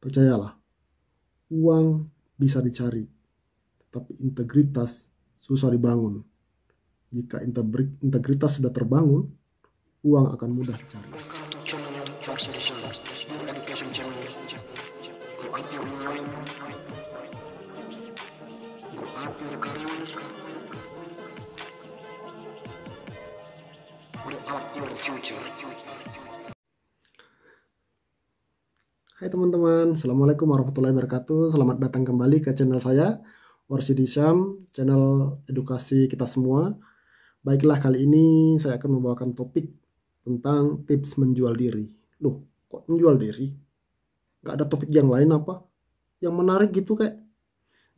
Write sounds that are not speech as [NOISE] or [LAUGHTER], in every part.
Percayalah, uang bisa dicari, tapi integritas susah dibangun. Jika integritas sudah terbangun, uang akan mudah dicari. Without your future. Hai teman-teman, Assalamualaikum warahmatullahi wabarakatuh Selamat datang kembali ke channel saya Warsi Disham, channel edukasi kita semua Baiklah kali ini saya akan membawakan topik Tentang tips menjual diri Loh, kok menjual diri? Gak ada topik yang lain apa? Yang menarik gitu kayak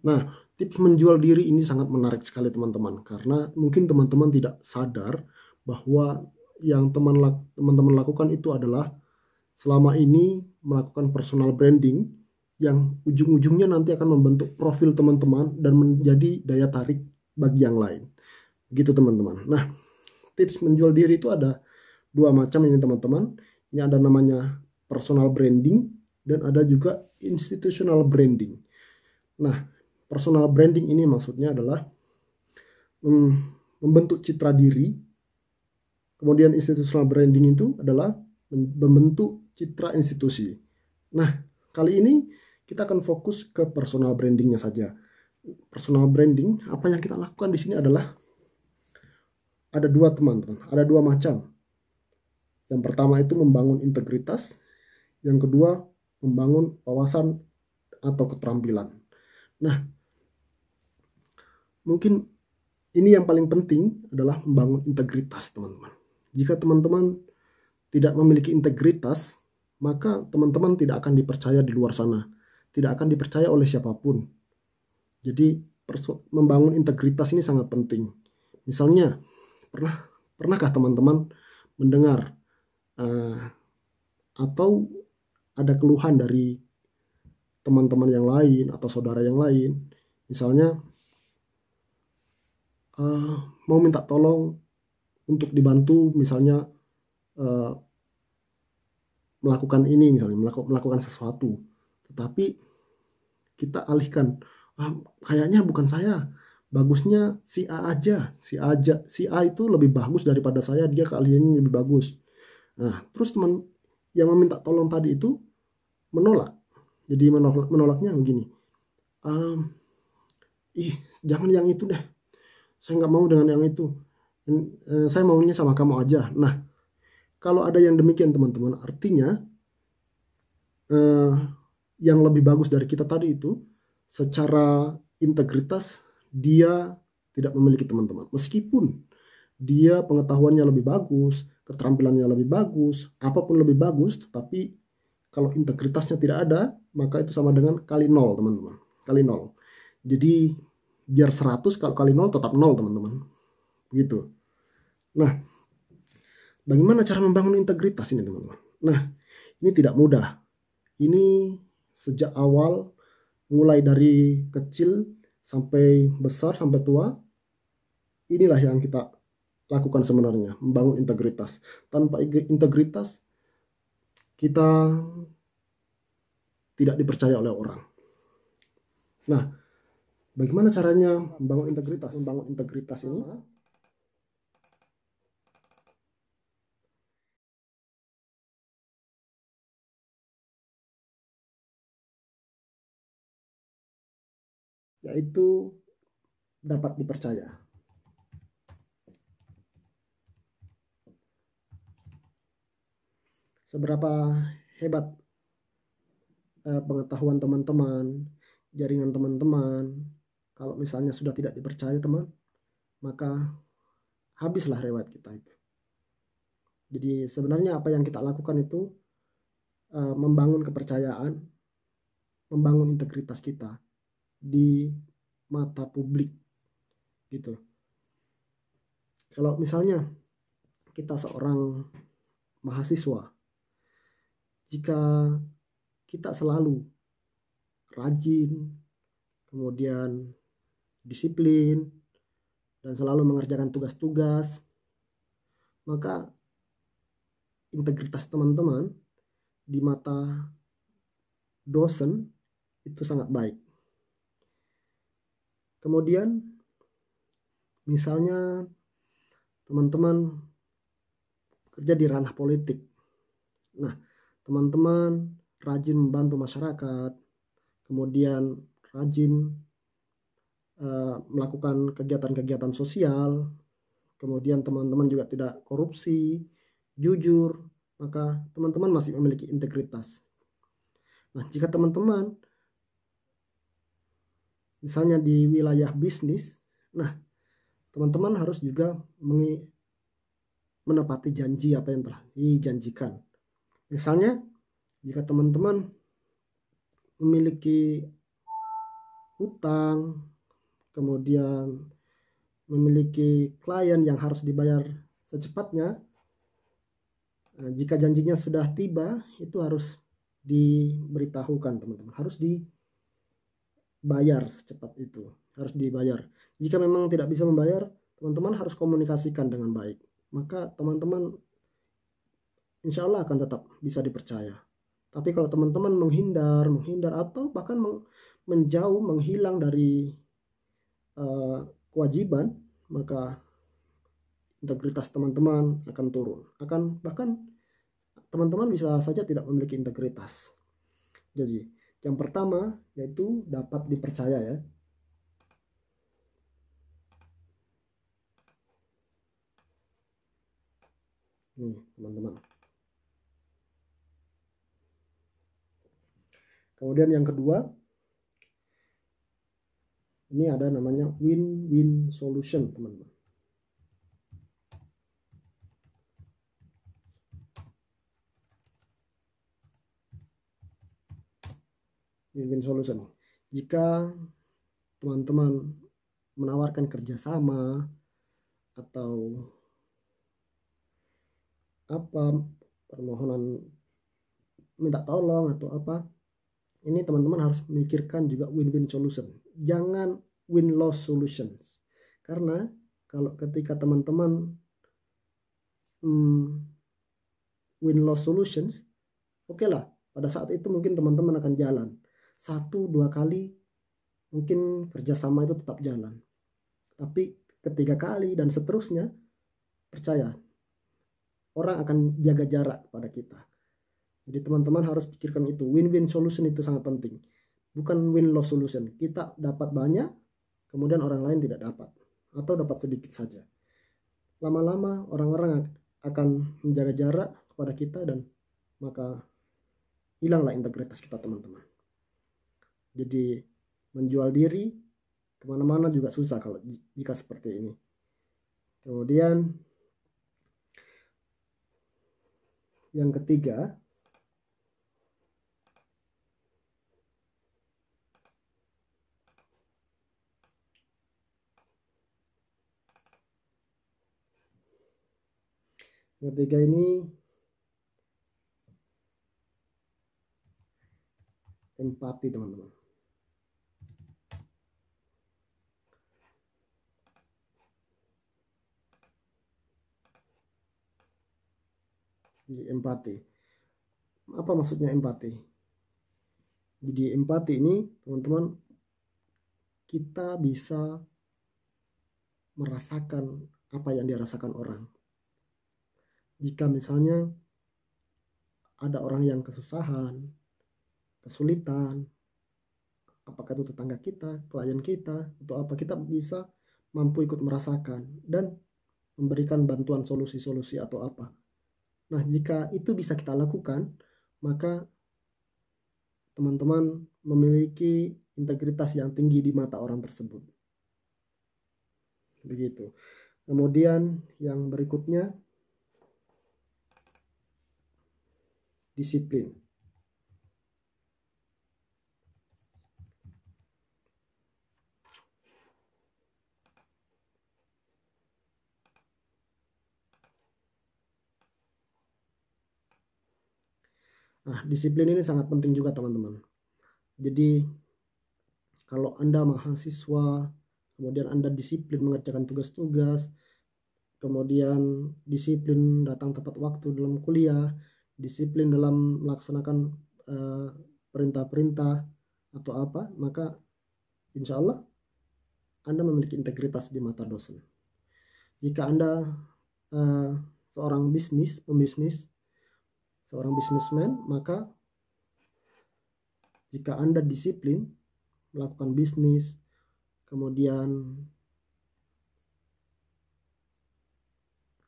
Nah, tips menjual diri ini sangat menarik sekali teman-teman Karena mungkin teman-teman tidak sadar Bahwa yang teman-teman lakukan itu adalah Selama ini melakukan personal branding yang ujung-ujungnya nanti akan membentuk profil teman-teman dan menjadi daya tarik bagi yang lain. Gitu teman-teman. Nah, tips menjual diri itu ada dua macam ini teman-teman. Ini ada namanya personal branding dan ada juga institutional branding. Nah, personal branding ini maksudnya adalah mm, membentuk citra diri. Kemudian institutional branding itu adalah membentuk citra institusi. Nah, kali ini kita akan fokus ke personal brandingnya saja. Personal branding, apa yang kita lakukan di sini adalah ada dua teman-teman, ada dua macam. Yang pertama itu membangun integritas, yang kedua membangun wawasan atau keterampilan. Nah, mungkin ini yang paling penting adalah membangun integritas, teman-teman. Jika teman-teman tidak memiliki integritas, maka teman-teman tidak akan dipercaya di luar sana, tidak akan dipercaya oleh siapapun. Jadi membangun integritas ini sangat penting. Misalnya, pernah pernahkah teman-teman mendengar uh, atau ada keluhan dari teman-teman yang lain atau saudara yang lain, misalnya uh, mau minta tolong untuk dibantu, misalnya Eh, melakukan ini misalnya melakukan sesuatu tetapi kita alihkan ah, kayaknya bukan saya bagusnya si A aja si A aja si A itu lebih bagus daripada saya dia keahliannya lebih bagus nah terus teman yang meminta tolong tadi itu menolak jadi menolak, menolaknya begini um, ih jangan yang itu deh saya nggak mau dengan yang itu eh, saya maunya sama kamu aja nah kalau ada yang demikian teman-teman, artinya eh, yang lebih bagus dari kita tadi itu secara integritas dia tidak memiliki teman-teman. Meskipun dia pengetahuannya lebih bagus, keterampilannya lebih bagus, apapun lebih bagus, tetapi kalau integritasnya tidak ada, maka itu sama dengan kali nol teman-teman. Kali nol. Jadi biar 100 kalau kali nol tetap nol teman-teman. Begitu. Nah, Bagaimana cara membangun integritas ini teman-teman? Nah, ini tidak mudah. Ini sejak awal, mulai dari kecil sampai besar, sampai tua, inilah yang kita lakukan sebenarnya, membangun integritas. Tanpa integritas, kita tidak dipercaya oleh orang. Nah, bagaimana caranya membangun integritas? Membangun integritas ini yaitu dapat dipercaya. Seberapa hebat eh, pengetahuan teman-teman, jaringan teman-teman, kalau misalnya sudah tidak dipercaya teman, maka habislah riwayat kita itu. Jadi sebenarnya apa yang kita lakukan itu uh, membangun kepercayaan, membangun integritas kita, di mata publik gitu kalau misalnya kita seorang mahasiswa jika kita selalu rajin kemudian disiplin dan selalu mengerjakan tugas-tugas maka integritas teman-teman di mata dosen itu sangat baik Kemudian misalnya teman-teman kerja di ranah politik. Nah, teman-teman rajin membantu masyarakat, kemudian rajin uh, melakukan kegiatan-kegiatan sosial, kemudian teman-teman juga tidak korupsi, jujur, maka teman-teman masih memiliki integritas. Nah, jika teman-teman misalnya di wilayah bisnis nah teman-teman harus juga menepati janji apa yang telah dijanjikan misalnya jika teman-teman memiliki hutang, kemudian memiliki klien yang harus dibayar secepatnya Nah, jika janjinya sudah tiba, itu harus diberitahukan, teman-teman. Harus di bayar secepat itu harus dibayar jika memang tidak bisa membayar teman-teman harus komunikasikan dengan baik maka teman-teman insya Allah akan tetap bisa dipercaya tapi kalau teman-teman menghindar menghindar atau bahkan menjauh menghilang dari uh, kewajiban maka integritas teman-teman akan turun akan bahkan teman-teman bisa saja tidak memiliki integritas jadi yang pertama yaitu dapat dipercaya ya. Nih, teman-teman. Kemudian yang kedua, ini ada namanya win-win solution, teman-teman. win-win solution. Jika teman-teman menawarkan kerjasama atau apa permohonan minta tolong atau apa ini teman-teman harus memikirkan juga win-win solution jangan win-loss solutions karena kalau ketika teman-teman hmm, win-loss solutions oke okay lah pada saat itu mungkin teman-teman akan jalan satu dua kali mungkin kerjasama itu tetap jalan tapi ketiga kali dan seterusnya percaya orang akan jaga jarak pada kita jadi teman-teman harus pikirkan itu win-win solution itu sangat penting bukan win-loss solution kita dapat banyak kemudian orang lain tidak dapat atau dapat sedikit saja lama-lama orang-orang akan menjaga jarak kepada kita dan maka hilanglah integritas kita teman-teman jadi menjual diri kemana-mana juga susah kalau jika seperti ini kemudian yang ketiga yang ketiga ini empati teman-teman jadi empati apa maksudnya empati jadi empati ini teman-teman kita bisa merasakan apa yang dirasakan orang jika misalnya ada orang yang kesusahan kesulitan apakah itu tetangga kita klien kita atau apa kita bisa mampu ikut merasakan dan memberikan bantuan solusi-solusi atau apa Nah, jika itu bisa kita lakukan, maka teman-teman memiliki integritas yang tinggi di mata orang tersebut. Begitu. Kemudian yang berikutnya disiplin. Nah, disiplin ini sangat penting juga teman-teman. Jadi kalau Anda mahasiswa, kemudian Anda disiplin mengerjakan tugas-tugas, kemudian disiplin datang tepat waktu dalam kuliah, disiplin dalam melaksanakan eh, perintah-perintah atau apa, maka insya Allah Anda memiliki integritas di mata dosen. Jika Anda uh, seorang bisnis, pembisnis, seorang bisnismen, maka jika Anda disiplin melakukan bisnis, kemudian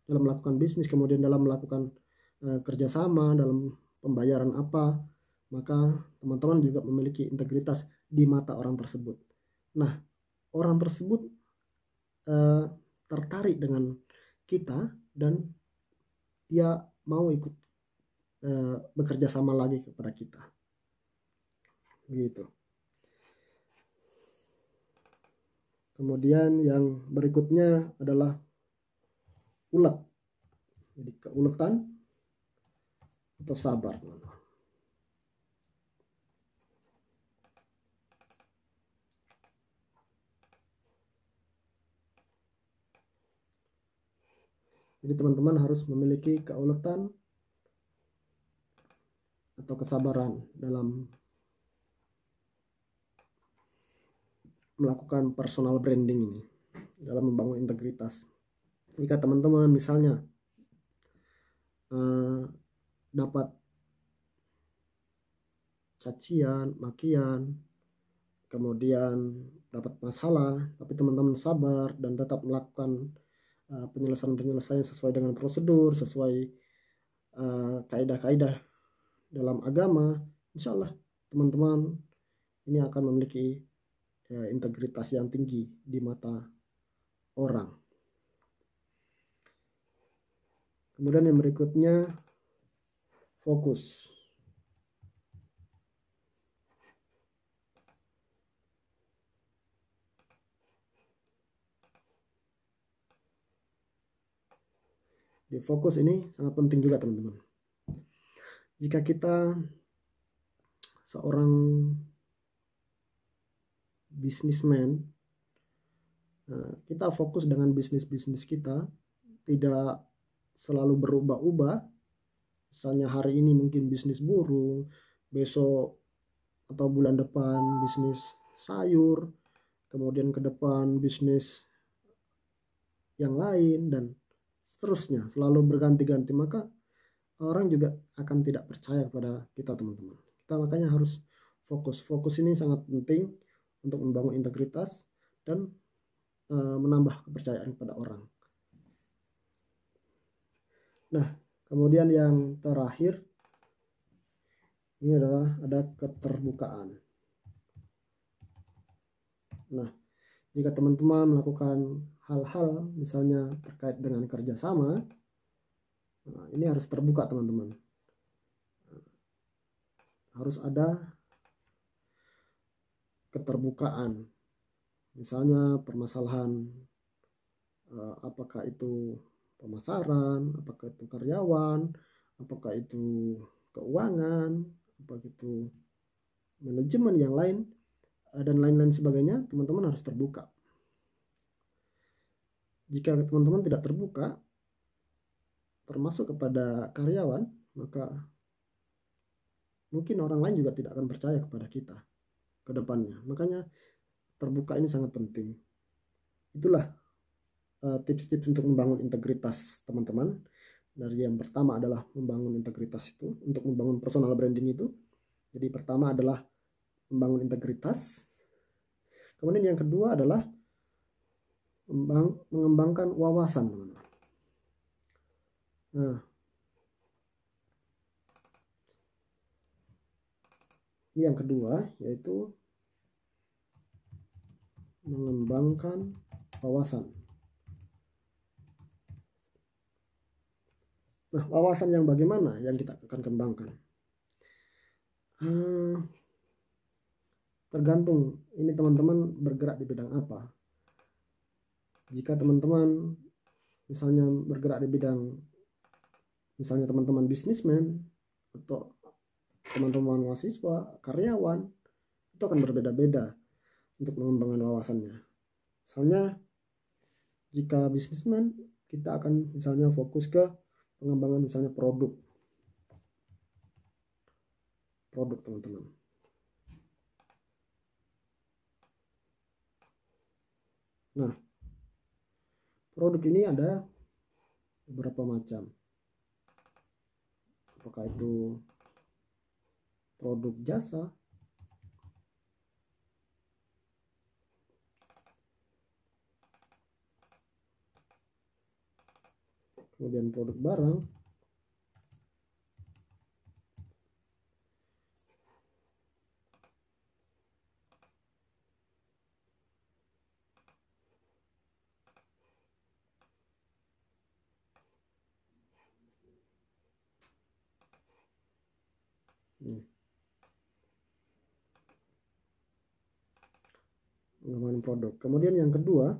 dalam melakukan bisnis, kemudian dalam melakukan e, kerjasama, dalam pembayaran apa, maka teman-teman juga memiliki integritas di mata orang tersebut. Nah, orang tersebut e, tertarik dengan kita dan dia mau ikut Eh, bekerja sama lagi kepada kita begitu kemudian yang berikutnya adalah ulet jadi keuletan atau sabar Jadi teman-teman harus memiliki keuletan atau kesabaran dalam melakukan personal branding ini dalam membangun integritas. Jika teman-teman misalnya eh, dapat cacian, makian, kemudian dapat masalah, tapi teman-teman sabar dan tetap melakukan eh, penyelesaian-penyelesaian uh, sesuai dengan prosedur, sesuai kaidah kaidah uh, dalam agama, insya Allah teman-teman ini akan memiliki ya, integritas yang tinggi di mata orang. Kemudian yang berikutnya fokus. Di fokus ini sangat penting juga teman-teman jika kita seorang bisnismen eh, kita fokus dengan bisnis-bisnis kita tidak selalu berubah-ubah misalnya hari ini mungkin bisnis burung besok atau bulan depan bisnis sayur kemudian ke depan bisnis yang lain dan seterusnya selalu berganti-ganti maka orang juga akan tidak percaya kepada kita teman-teman kita makanya harus fokus fokus ini sangat penting untuk membangun integritas dan e, menambah kepercayaan pada orang nah kemudian yang terakhir ini adalah ada keterbukaan nah jika teman-teman melakukan hal-hal misalnya terkait dengan kerjasama Nah, ini harus terbuka teman-teman. Harus ada keterbukaan. Misalnya permasalahan eh, apakah itu pemasaran, apakah itu karyawan, apakah itu keuangan, apakah itu manajemen yang lain eh, dan lain-lain sebagainya, teman-teman harus terbuka. Jika teman-teman tidak terbuka, termasuk kepada karyawan, maka mungkin orang lain juga tidak akan percaya kepada kita ke depannya. Makanya terbuka ini sangat penting. Itulah eh, tips-tips uh, untuk membangun integritas teman-teman. Dari yang pertama adalah membangun integritas itu, untuk membangun personal branding itu. Jadi pertama adalah membangun integritas. Kemudian yang kedua adalah mengembangkan wawasan, teman-teman Nah. Ini yang kedua yaitu mengembangkan wawasan. Nah, wawasan yang bagaimana yang kita akan kembangkan? Hmm, tergantung ini teman-teman bergerak di bidang apa. Jika teman-teman misalnya bergerak di bidang misalnya teman-teman bisnismen atau teman-teman mahasiswa, karyawan, itu akan berbeda-beda untuk mengembangkan wawasannya. Misalnya, jika bisnismen, kita akan misalnya fokus ke pengembangan misalnya produk. Produk, teman-teman. Nah, produk ini ada beberapa macam apakah itu produk jasa kemudian produk barang Kemudian yang kedua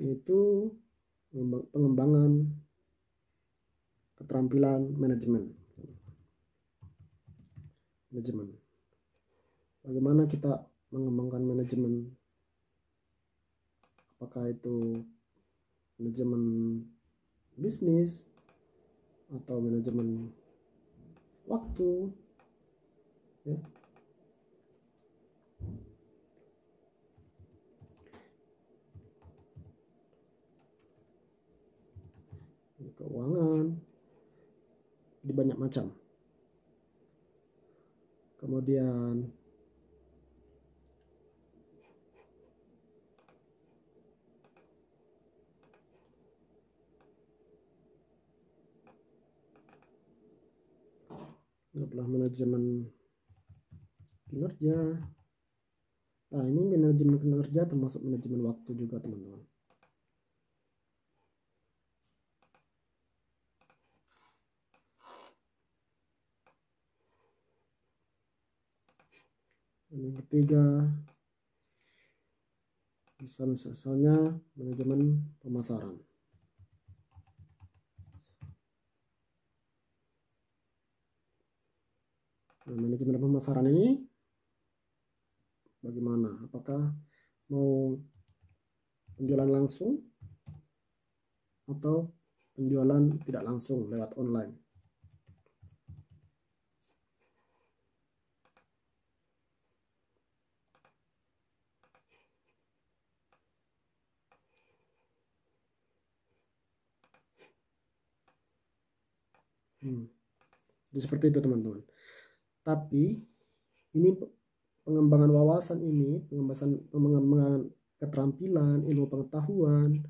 itu pengembangan keterampilan manajemen. Manajemen. Bagaimana kita mengembangkan manajemen? Apakah itu manajemen bisnis atau manajemen waktu? Ya. keuangan, di banyak macam. Kemudian adalah manajemen kinerja. Nah, ini manajemen kinerja termasuk manajemen waktu juga, teman-teman. Dan yang ketiga, misalnya manajemen pemasaran. Nah, manajemen pemasaran ini bagaimana? Apakah mau penjualan langsung atau penjualan tidak langsung lewat online? hmm. Jadi seperti itu teman-teman tapi ini pengembangan wawasan ini pengembangan pengembangan keterampilan ilmu pengetahuan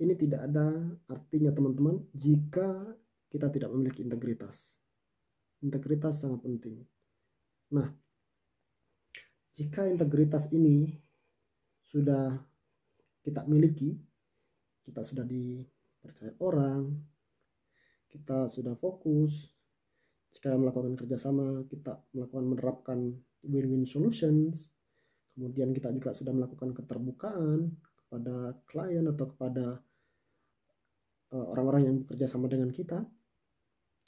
ini tidak ada artinya teman-teman jika kita tidak memiliki integritas integritas sangat penting nah jika integritas ini sudah kita miliki kita sudah dipercaya orang kita sudah fokus jika melakukan kerjasama kita melakukan menerapkan win-win solutions kemudian kita juga sudah melakukan keterbukaan kepada klien atau kepada eh, orang-orang uh, yang bekerja sama dengan kita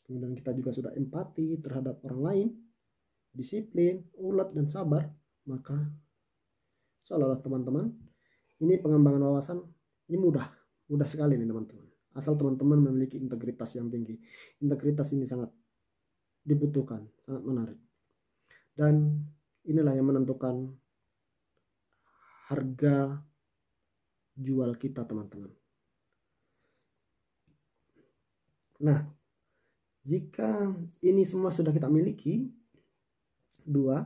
kemudian kita juga sudah empati terhadap orang lain disiplin ulet dan sabar maka insya Allah teman-teman ini pengembangan wawasan ini mudah mudah sekali nih teman-teman asal teman-teman memiliki integritas yang tinggi. Integritas ini sangat dibutuhkan, sangat menarik. Dan inilah yang menentukan harga jual kita, teman-teman. Nah, jika ini semua sudah kita miliki, dua,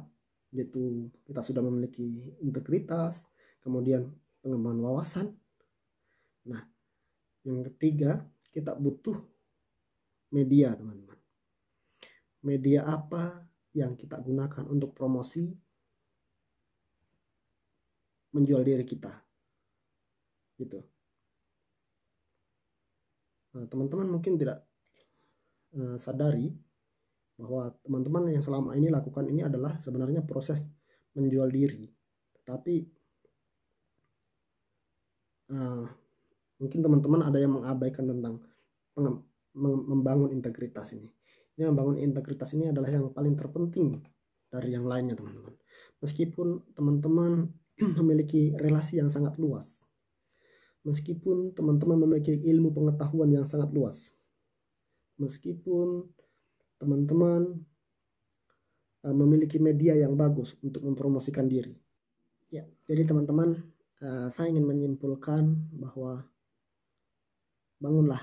yaitu kita sudah memiliki integritas, kemudian pengembangan wawasan. Nah, yang ketiga, kita butuh media, teman-teman. Media apa yang kita gunakan untuk promosi menjual diri kita? Gitu. Nah, teman-teman nah, mungkin tidak uh, sadari bahwa teman-teman yang selama ini lakukan ini adalah sebenarnya proses menjual diri. Tetapi uh, mungkin teman-teman ada yang mengabaikan tentang membangun integritas ini ini membangun integritas ini adalah yang paling terpenting dari yang lainnya teman-teman meskipun teman-teman [CLEARS THROAT] memiliki relasi yang sangat luas meskipun teman-teman memiliki ilmu pengetahuan yang sangat luas, meskipun teman-teman eh, memiliki media yang bagus untuk mempromosikan diri. Ya, jadi teman-teman, eh, saya ingin menyimpulkan bahwa bangunlah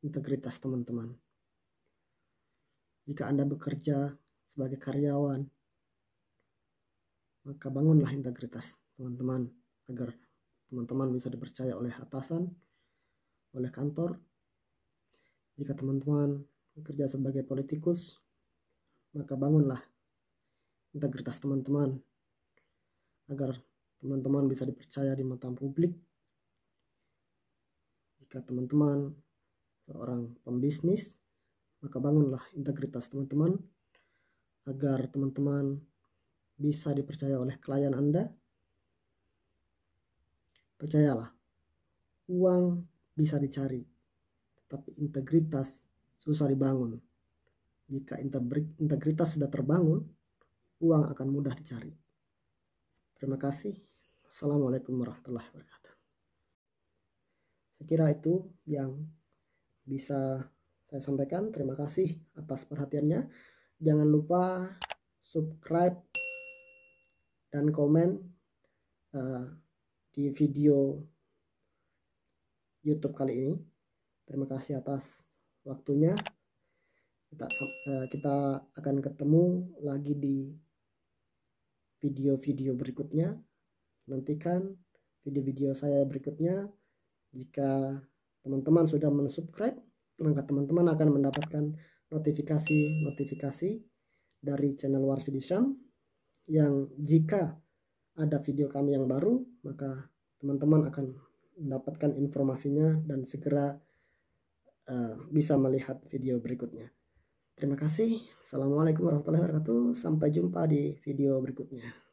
integritas teman-teman. Jika Anda bekerja sebagai karyawan, maka bangunlah integritas teman-teman agar teman-teman bisa dipercaya oleh atasan, oleh kantor. Jika teman-teman bekerja sebagai politikus, maka bangunlah integritas teman-teman agar teman-teman bisa dipercaya di mata publik jika teman-teman seorang pembisnis, maka bangunlah integritas teman-teman agar teman-teman bisa dipercaya oleh klien Anda. Percayalah, uang bisa dicari, tetapi integritas susah dibangun. Jika integritas sudah terbangun, uang akan mudah dicari. Terima kasih. Assalamualaikum warahmatullahi wabarakatuh. Sekira itu yang bisa saya sampaikan. Terima kasih atas perhatiannya. Jangan lupa subscribe dan komen uh, di video YouTube kali ini. Terima kasih atas waktunya. Kita, uh, kita akan ketemu lagi di video-video berikutnya. Nantikan video-video saya berikutnya. Jika teman-teman sudah mensubscribe, maka teman-teman akan mendapatkan notifikasi-notifikasi dari channel Warsi Syam yang jika ada video kami yang baru, maka teman-teman akan mendapatkan informasinya dan segera uh, bisa melihat video berikutnya. Terima kasih. Assalamualaikum warahmatullahi wabarakatuh. Sampai jumpa di video berikutnya.